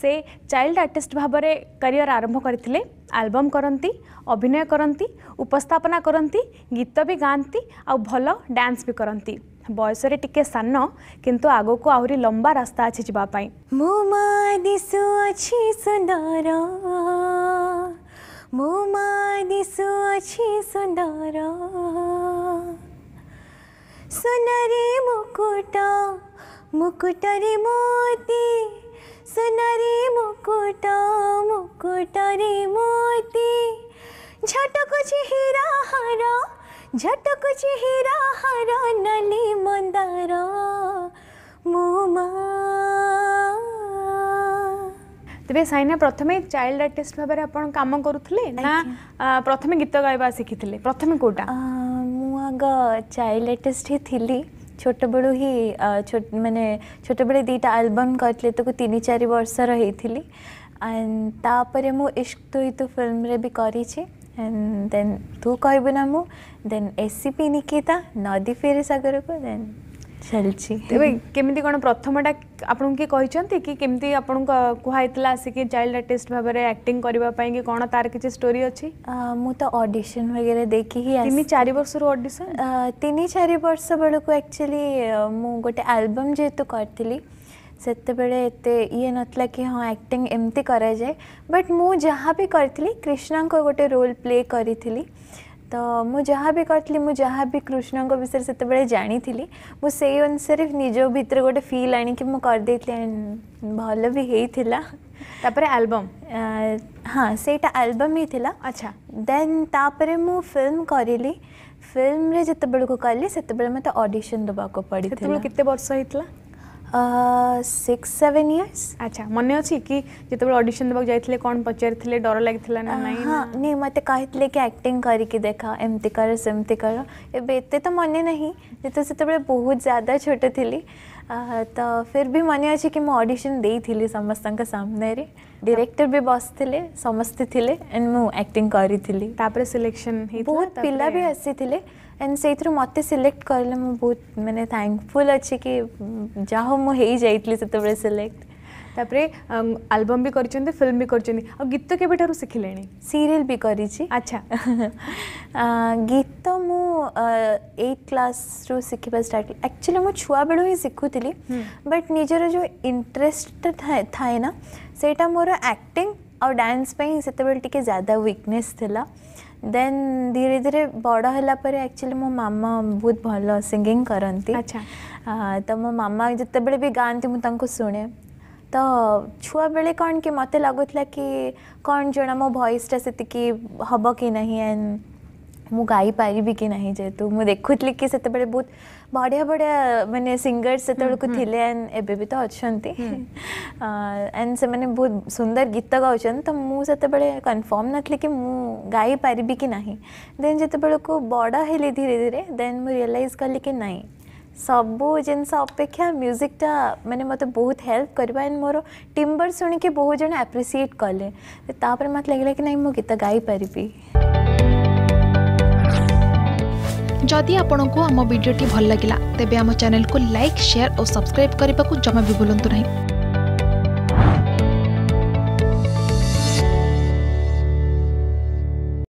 ସେ child artist ଭାବରେ career ଆରମ୍ଭ କରିଥିଲେ ଆଲବମ୍ କରନ୍ତି ଅଭିନୟ କରନ୍ତି ଉପସ୍ଥାପନା କରନ୍ତି ଗୀତ ବି ଗାଆନ୍ତି ଆଉ ଭଲ ଡ୍ୟାନ୍ସ ବି କରନ୍ତି ବୟସରେ ଟିକେ ସାନ କିନ୍ତୁ ଆଗକୁ ଆହୁରି ଲମ୍ବା ରାସ୍ତା ଅଛି ଯିବା ପାଇଁ ମୋ ମା ଦିଶୁ ଅଛି ସୁନ୍ଦର ମୋ ମା ଦିଶୁ ଅଛି ସୁନ୍ଦର ସୁନରେ ମୁକୁଟ ମୁକୁଟରେ ମୋତି মুকুটরে মোতি ঝটক চেহারা হারা ঝটক চেহারা ନାଲି ମନ୍ଦାର মন্দার মোমা ତେବେ ସାଇନା ପ୍ରଥମେ ଚାଇଲ୍ଡ ଆର୍ଟିଷ୍ଟ ଭାବରେ ଆପଣ କାମ କରୁଥିଲେ ନା ପ୍ରଥମେ ଗୀତ ଗାଇବା ଶିଖିଥିଲେ ପ୍ରଥମେ କେଉଁଟା ମୁଁ ଆଗ ଚାଇଲ୍ଡ ଆର୍ଟିଷ୍ଟ ହିଁ ଥିଲି ଛୋଟବେଳୁ ହିଁ ମାନେ ଛୋଟବେଳେ ଦୁଇଟା ଆଲବମ୍ କରିଥିଲି ତାକୁ ତିନି ଚାରି ବର୍ଷର ହେଇଥିଲି ଆଣ୍ଡ ତାପରେ ମୁଁ ଇସ୍କ ତୁଇ ତୁ ଫିଲ୍ମରେ ବି କରିଛି ଆଣ୍ଡ ଦେନ୍ ତୁ କହିବୁ ନା ମୁଁ ଦେନ୍ ଏସିପି ନିକିତା ନଦୀ ଫେରି ସାଗରକୁ ଦେନ୍ ଚାଲିଛି ତେବେ କେମିତି କ'ଣ ପ୍ରଥମଟା ଆପଣଙ୍କୁ କିଏ କହିଛନ୍ତି କି କେମିତି ଆପଣଙ୍କୁ କୁହାହେଇଥିଲା ଆସିକି ଚାଇଲ୍ଡ ଆର୍ଟିଷ୍ଟ ଭାବରେ ଆକ୍ଟିଂ କରିବା ପାଇଁ କି କ'ଣ ତାର କିଛି ଷ୍ଟୋରି ଅଛି ମୁଁ ତ ଅଡ଼ିସନ୍ ବଗେରା ଦେଖିକି ହିଁ ତିନି ଚାରି ବର୍ଷରୁ ଅଡ଼ିସନ୍ ତିନି ଚାରି ବର୍ଷ ବେଳକୁ ଆକ୍ଚୁଆଲି ମୁଁ ଗୋଟେ ଆଲବମ୍ ଯେହେତୁ କରିଥିଲି ସେତେବେଳେ ଏତେ ଇଏ ନଥିଲା କି ହଁ ଆକ୍ଟିଂ ଏମିତି କରାଯାଏ ବଟ୍ ମୁଁ ଯାହା ବି କରିଥିଲି କ୍ରିଷ୍ଣାଙ୍କ ଗୋଟେ ରୋଲ୍ ପ୍ଲେ କରିଥିଲି ତ ମୁଁ ଯାହା ବି କରିଥିଲି ମୁଁ ଯାହା ବି କୃଷ୍ଣଙ୍କ ବିଷୟରେ ସେତେବେଳେ ଜାଣିଥିଲି ମୁଁ ସେଇ ଅନୁସାରେ ନିଜ ଭିତରେ ଗୋଟେ ଫିଲ୍ ଆଣିକି ମୁଁ କରିଦେଇଥିଲି ଭଲ ବି ହେଇଥିଲା ତାପରେ ଆଲବମ୍ ହଁ ସେଇଟା ଆଲବମ୍ ହିଁ ଥିଲା ଆଚ୍ଛା ଦେନ୍ ତାପରେ ମୁଁ ଫିଲ୍ମ କରିଲି ଫିଲ୍ମରେ ଯେତେବେଳକୁ କଲି ସେତେବେଳେ ମୋତେ ଅଡ଼ିସନ୍ ଦେବାକୁ ପଡ଼ିଥିଲା କେତେ ବର୍ଷ ହେଇଥିଲା सिक्स सेवेन इयर्स अच्छा मन अच्छे कि जिते ऑडिशन देवा जाते कौन पचारि डर लगी ना हाँ नहीं मत कही कि एक्टिंग करके देख एमती कर सेमती कर एत तो मन ना तो से बहुत ज़्यादा छोटे थी तो फिर भी मन अच्छे कि मुझ अडिशन दे समस्त सामने ଡିରେକ୍ଟର ବି ବସିଥିଲେ ସମସ୍ତେ ଥିଲେ ଆଣ୍ଡ ମୁଁ ଆକ୍ଟିଂ କରିଥିଲି ତାପରେ ସିଲେକ୍ସନ୍ ବହୁତ ପିଲା ବି ଆସିଥିଲେ ଆଣ୍ଡ ସେଇଥିରୁ ମୋତେ ସିଲେକ୍ଟ କରିଲେ ମୁଁ ବହୁତ ମାନେ ଥ୍ୟାଙ୍କଫୁଲ୍ ଅଛି କି ଯାହା ହଉ ମୁଁ ହେଇଯାଇଥିଲି ସେତେବେଳେ ସିଲେକ୍ଟ ତାପରେ ଆଲବମ ବି କରିଛନ୍ତି ଫିଲ୍ମ ବି କରିଛନ୍ତି ଆଉ ଗୀତ କେବେଠାରୁ ଶିଖିଲେଣି ସିରିଏଲ ବି କରିଛି ଆଚ୍ଛା ଗୀତ ମୁଁ ଏଇଟ୍ କ୍ଲାସ୍ରୁ ଶିଖିବା ଷ୍ଟାର୍ଟ ଆକ୍ଚୁଆଲି ମୁଁ ଛୁଆବେଳୁ ହିଁ ଶିଖୁଥିଲି ବଟ୍ ନିଜର ଯେଉଁ ଇଣ୍ଟରେଷ୍ଟଟା ଥାଏ ନା ସେଇଟା ମୋର ଆକ୍ଟିଂ ଆଉ ଡ୍ୟାନ୍ସ ପାଇଁ ସେତେବେଳେ ଟିକେ ଜାଦା ୱିକନେସ୍ ଥିଲା ଦେନ୍ ଧୀରେ ଧୀରେ ବଡ଼ ହେଲା ପରେ ଆକ୍ଚୁଆଲି ମୋ ମାମା ବହୁତ ଭଲ ସିଙ୍ଗିଂ କରନ୍ତି ଆଚ୍ଛା ତ ମୋ ମାମା ଯେତେବେଳେ ବି ଗାଆନ୍ତି ମୁଁ ତାଙ୍କୁ ଶୁଣେ ତ ଛୁଆବେଳେ କ'ଣ କି ମୋତେ ଲାଗୁଥିଲା କି କ'ଣ ଜଣା ମୋ ଭଏସ୍ଟା ସେତିକି ହେବ କି ନାହିଁ ଆଣ୍ଡ ମୁଁ ଗାଇପାରିବି କି ନାହିଁ ଯେହେତୁ ମୁଁ ଦେଖୁଥିଲି କି ସେତେବେଳେ ବହୁତ ବଢ଼ିଆ ବଢ଼ିଆ ମାନେ ସିଙ୍ଗର୍ସ ସେତେବେଳକୁ ଥିଲେ ଆଣ୍ଡ ଏବେ ବି ତ ଅଛନ୍ତି ଆଣ୍ଡ ସେମାନେ ବହୁତ ସୁନ୍ଦର ଗୀତ ଗାଉଛନ୍ତି ତ ମୁଁ ସେତେବେଳେ କନଫର୍ମ ନଥିଲି କି ମୁଁ ଗାଇପାରିବି କି ନାହିଁ ଦେନ୍ ଯେତେବେଳକୁ ବଡ଼ ହେଲି ଧୀରେ ଧୀରେ ଦେନ୍ ମୁଁ ରିଅଲାଇଜ୍ କଲି କି ନାହିଁ ସବୁ ଜିନିଷ ଅପେକ୍ଷା ମ୍ୟୁଜିକ୍ଟା ମାନେ ମୋତେ ବହୁତ ହେଲ୍ପ କରିବା ଆଣ୍ଡ ମୋର ଟିମ୍ବର୍ ଶୁଣିକି ବହୁତ ଜଣ ଆପ୍ରିସିଏଟ୍ କଲେ ତାପରେ ମୋତେ ଲାଗିଲା କି ନାଇଁ ମୁଁ ଗୀତ ଗାଇପାରିବି ଯଦି ଆପଣଙ୍କୁ ଆମ ଭିଡ଼ିଓଟି ଭଲ ଲାଗିଲା ତେବେ ଆମ ଚ୍ୟାନେଲକୁ ଲାଇକ୍ ସେୟାର ଓ ସବସ୍କ୍ରାଇବ୍ କରିବାକୁ ଜମା ବି ଭୁଲନ୍ତୁ ନାହିଁ